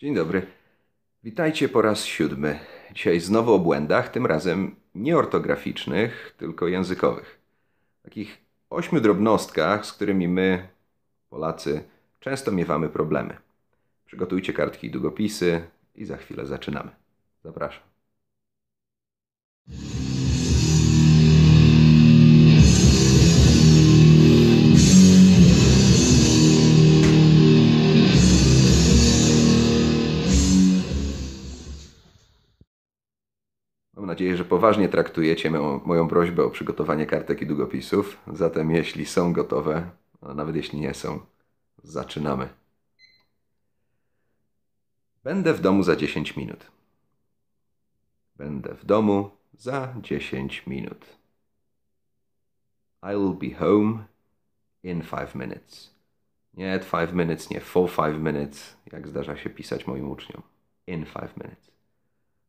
Dzień dobry. Witajcie po raz siódmy. Dzisiaj znowu o błędach, tym razem nie ortograficznych, tylko językowych. Takich ośmiu drobnostkach, z którymi my, Polacy, często miewamy problemy. Przygotujcie kartki i długopisy i za chwilę zaczynamy. Zapraszam. poważnie traktujecie moją, moją prośbę o przygotowanie kartek i długopisów. Zatem jeśli są gotowe, a nawet jeśli nie są, zaczynamy. Będę w domu za 10 minut. Będę w domu za 10 minut. I will be home in 5 minutes. Nie 5 minutes, nie for 5 minutes, jak zdarza się pisać moim uczniom. In 5 minutes.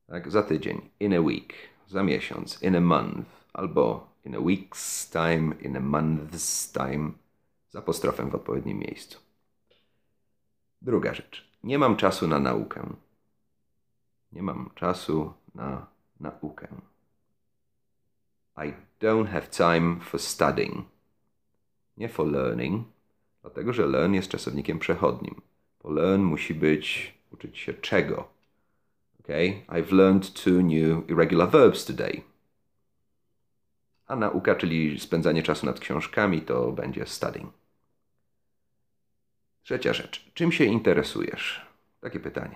Tak, za tydzień. In a week za miesiąc, in a month, albo in a week's time, in a month's time, z apostrofem w odpowiednim miejscu. Druga rzecz. Nie mam czasu na naukę. Nie mam czasu na naukę. I don't have time for studying. Nie for learning, dlatego że learn jest czasownikiem przechodnim. Po learn musi być uczyć się czego Okay, I've learned two new irregular verbs today. A nauka, czyli spędzanie czasu nad książkami, to będzie studying. Trzecia rzecz. Czym się interesujesz? Takie pytanie.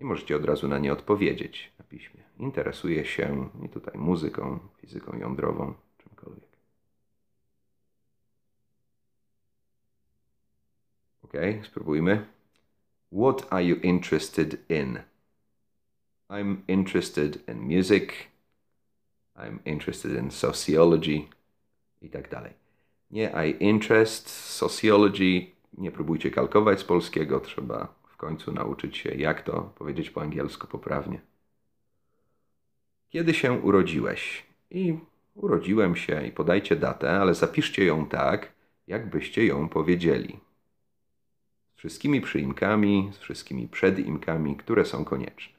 I możecie od razu na nie odpowiedzieć na piśmie. Interesuję się i tutaj muzyką, fizyką jądrową, czymkolwiek. Ok, spróbujmy. What are you interested in? I'm interested in music, I'm interested in sociology i tak dalej. Nie I interest, sociology, nie próbujcie kalkować z polskiego, trzeba w końcu nauczyć się jak to powiedzieć po angielsku poprawnie. Kiedy się urodziłeś? I urodziłem się i podajcie datę, ale zapiszcie ją tak, jakbyście ją powiedzieli. Z wszystkimi przyimkami, z wszystkimi przedimkami, które są konieczne.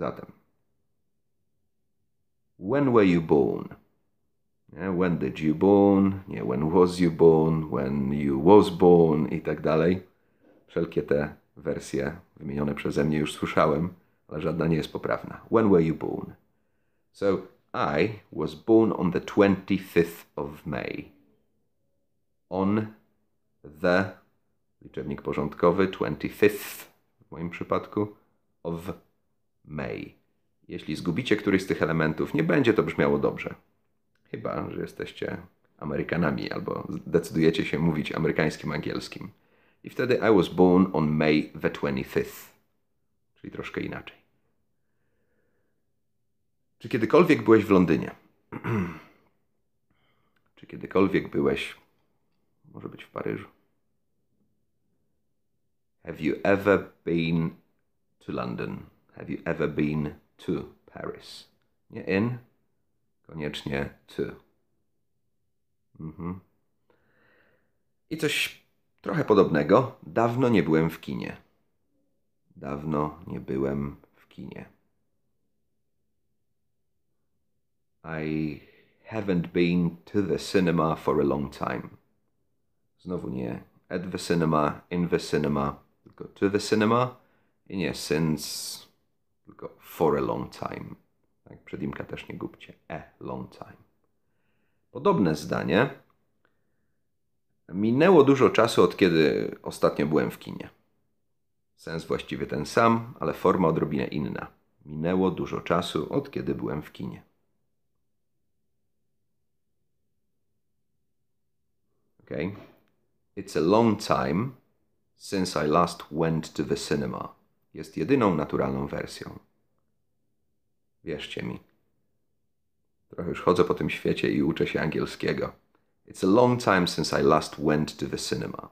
Zatem. When were you born? When did you born? Nie, when was you born? When you was born? I tak dalej. Wszelkie te wersje wymienione przeze mnie już słyszałem, ale żadna nie jest poprawna. When were you born? So, I was born on the 25th of May. On the, liczebnik porządkowy, 25th w moim przypadku, of May. Jeśli zgubicie któryś z tych elementów, nie będzie to brzmiało dobrze. Chyba, że jesteście Amerykanami albo decydujecie się mówić amerykańskim angielskim. I wtedy I was born on May the 25th. Czyli troszkę inaczej. Czy kiedykolwiek byłeś w Londynie? Czy kiedykolwiek byłeś, może być w Paryżu? Have you ever been to London? Have you ever been to Paris? Nie in, koniecznie to. Mhm. I coś trochę podobnego. Dawno nie byłem w kinie. Dawno nie byłem w kinie. I haven't been to the cinema for a long time. Znowu nie at the cinema, in the cinema, tylko to the cinema i nie since tylko for a long time. Tak, przedimka też nie gubcie. A long time. Podobne zdanie. Minęło dużo czasu od kiedy ostatnio byłem w kinie. Sens właściwie ten sam, ale forma odrobinę inna. Minęło dużo czasu od kiedy byłem w kinie. Okay. It's a long time since I last went to the cinema jest jedyną naturalną wersją. Wierzcie mi. Trochę już chodzę po tym świecie i uczę się angielskiego. It's a long time since I last went to the cinema.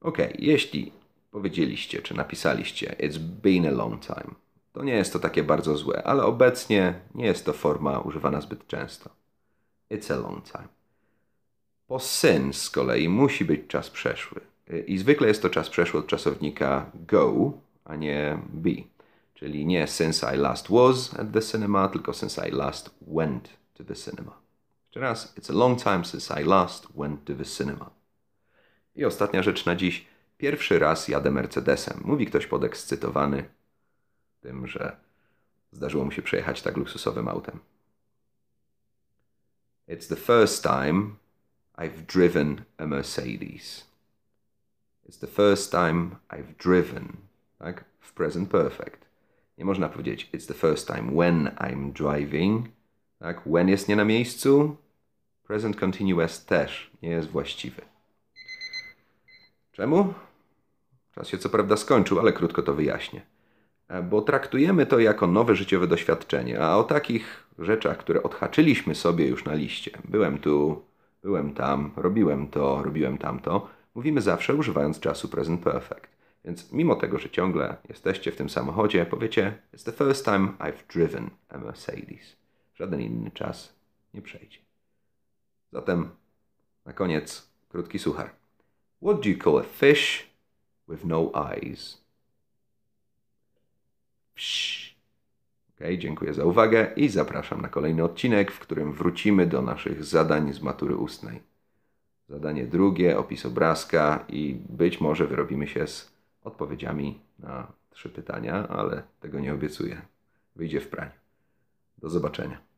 Okej, okay, jeśli powiedzieliście czy napisaliście It's been a long time, to nie jest to takie bardzo złe, ale obecnie nie jest to forma używana zbyt często. It's a long time. Po syn z kolei musi być czas przeszły. I zwykle jest to czas przeszły od czasownika go, a nie B. Czyli nie since I last was at the cinema, tylko since I last went to the cinema. Jeszcze raz, it's a long time since I last went to the cinema. I ostatnia rzecz na dziś. Pierwszy raz jadę Mercedesem. Mówi ktoś podekscytowany tym, że zdarzyło mu się przejechać tak luksusowym autem. It's the first time I've driven a Mercedes. It's the first time I've driven tak? W present perfect. Nie można powiedzieć it's the first time when I'm driving, tak? When jest nie na miejscu, present continuous też nie jest właściwy. Czemu? Czas się co prawda skończył, ale krótko to wyjaśnię. E, bo traktujemy to jako nowe życiowe doświadczenie, a o takich rzeczach, które odhaczyliśmy sobie już na liście, byłem tu, byłem tam, robiłem to, robiłem tamto, mówimy zawsze używając czasu present perfect. Więc mimo tego, że ciągle jesteście w tym samochodzie, powiecie It's the first time I've driven a Mercedes. Żaden inny czas nie przejdzie. Zatem na koniec krótki suchar. What do you call a fish with no eyes? Psz. Ok, dziękuję za uwagę i zapraszam na kolejny odcinek, w którym wrócimy do naszych zadań z matury ustnej. Zadanie drugie, opis obrazka i być może wyrobimy się z odpowiedziami na trzy pytania, ale tego nie obiecuję. Wyjdzie w praniu. Do zobaczenia.